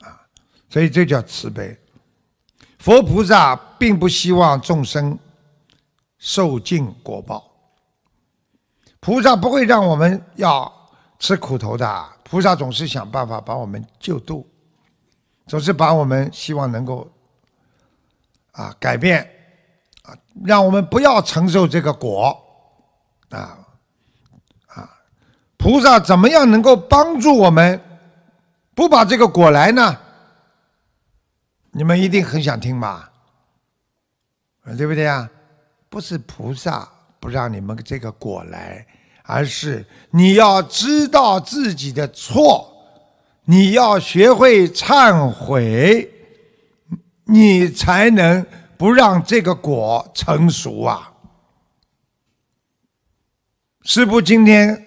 啊，所以这叫慈悲。佛菩萨并不希望众生受尽果报，菩萨不会让我们要吃苦头的。菩萨总是想办法把我们救度，总是把我们希望能够啊改变啊，让我们不要承受这个果啊啊。菩萨怎么样能够帮助我们？不把这个果来呢？你们一定很想听吧？对不对啊？不是菩萨不让你们这个果来，而是你要知道自己的错，你要学会忏悔，你才能不让这个果成熟啊！师不今天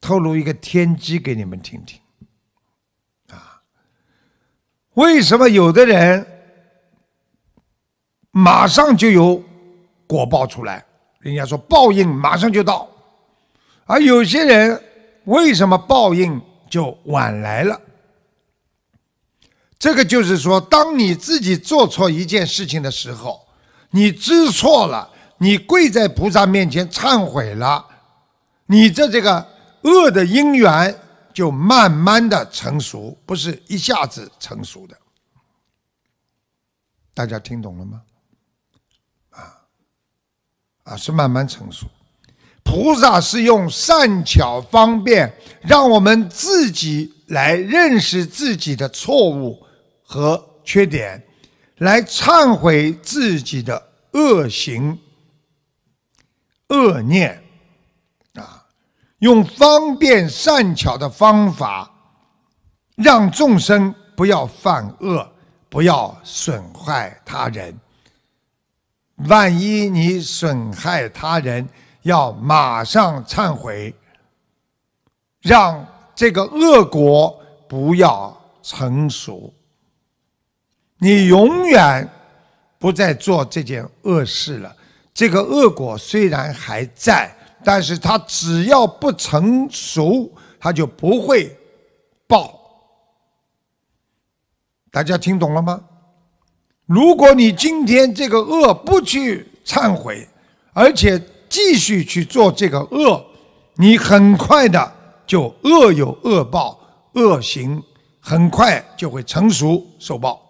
透露一个天机给你们听听。为什么有的人马上就有果报出来？人家说报应马上就到，而有些人为什么报应就晚来了？这个就是说，当你自己做错一件事情的时候，你知错了，你跪在菩萨面前忏悔了，你这这个恶的因缘。就慢慢的成熟，不是一下子成熟的。大家听懂了吗？啊，啊，是慢慢成熟。菩萨是用善巧方便，让我们自己来认识自己的错误和缺点，来忏悔自己的恶行、恶念，啊。用方便善巧的方法，让众生不要犯恶，不要损害他人。万一你损害他人，要马上忏悔，让这个恶果不要成熟。你永远不再做这件恶事了。这个恶果虽然还在。但是他只要不成熟，他就不会报。大家听懂了吗？如果你今天这个恶不去忏悔，而且继续去做这个恶，你很快的就恶有恶报，恶行很快就会成熟受报。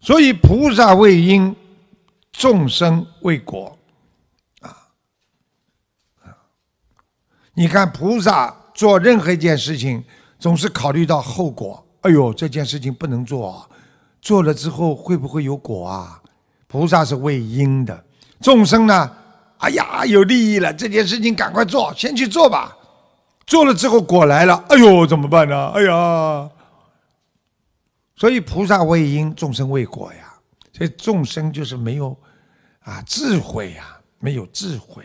所以，菩萨为因，众生为果。你看，菩萨做任何一件事情，总是考虑到后果。哎呦，这件事情不能做，做了之后会不会有果啊？菩萨是为因的，众生呢？哎呀，有利益了，这件事情赶快做，先去做吧。做了之后果来了，哎呦，怎么办呢？哎呀，所以菩萨为因，众生为果呀。这众生就是没有啊智慧呀，没有智慧。